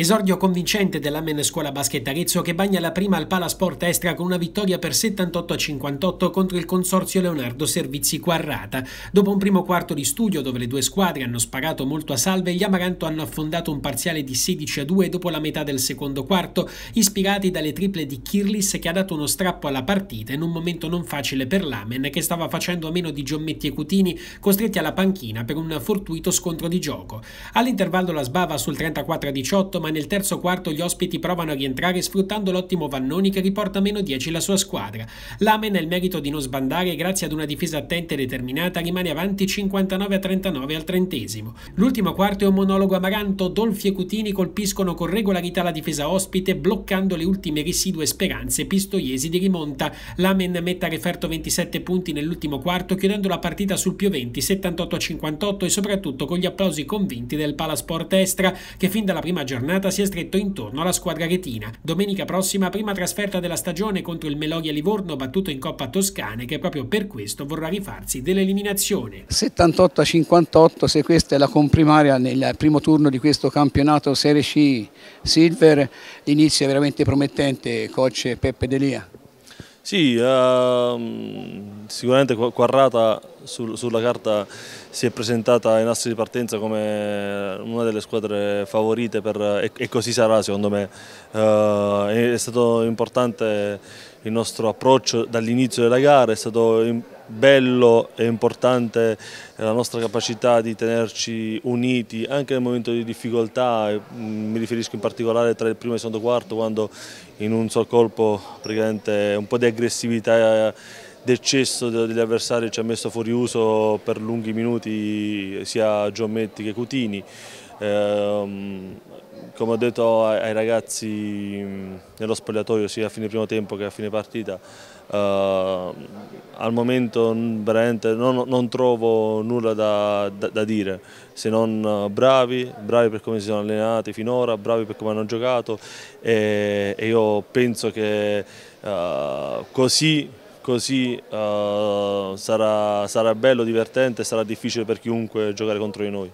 Esordio convincente dell'Amen Scuola Basket Arezzo che bagna la prima al Palasport Estra con una vittoria per 78 a 58 contro il consorzio Leonardo Servizi Quarrata. Dopo un primo quarto di studio dove le due squadre hanno sparato molto a salve, gli Amaranto hanno affondato un parziale di 16 a 2 dopo la metà del secondo quarto, ispirati dalle triple di Kirlis che ha dato uno strappo alla partita in un momento non facile per l'Amen che stava facendo a meno di Giommetti e Cutini costretti alla panchina per un fortuito scontro di gioco. All'intervallo la sbava sul 34 a 18 ma nel terzo quarto gli ospiti provano a rientrare sfruttando l'ottimo Vannoni che riporta meno 10 la sua squadra. L'Amen nel merito di non sbandare grazie ad una difesa attenta e determinata rimane avanti 59 a 39 al trentesimo. L'ultimo quarto è un monologo amaranto, Dolfi e Cutini colpiscono con regolarità la difesa ospite bloccando le ultime residue speranze pistoiesi di rimonta. L'Amen mette a referto 27 punti nell'ultimo quarto chiudendo la partita sul più 20 78 a 58 e soprattutto con gli applausi convinti del Palasport Estra che fin dalla prima giornata campionata si è stretto intorno alla squadra retina. Domenica prossima prima trasferta della stagione contro il Melodia Livorno battuto in Coppa Toscane che proprio per questo vorrà rifarsi dell'eliminazione. 78 58 se questa è la comprimaria nel primo turno di questo campionato Serie C Silver, inizia veramente promettente, coach Peppe Delia. Sì, ehm, sicuramente Quarrata sul, sulla carta si è presentata in nastri di partenza come una delle squadre favorite per, e, e, così sarà secondo me. Eh, è stato importante il nostro approccio dall'inizio della gara, è stato importante bello e importante la nostra capacità di tenerci uniti anche nel momento di difficoltà, mm, mi riferisco in particolare tra il primo e il secondo quarto quando in un solo colpo praticamente un po' di aggressività eh, d'eccesso degli avversari ci ha messo fuori uso per lunghi minuti sia Giometti che Cutini. Ehm, come ho detto ai ragazzi mm, nello spogliatoio sia a fine primo tempo che a fine partita, eh, al momento veramente non, non trovo nulla da, da, da, dire se non eh, bravi, bravi per come si sono allenati finora, bravi per come hanno giocato e, e io penso che eh, così così uh, sarà, sarà bello, divertente e sarà difficile per chiunque giocare contro di noi.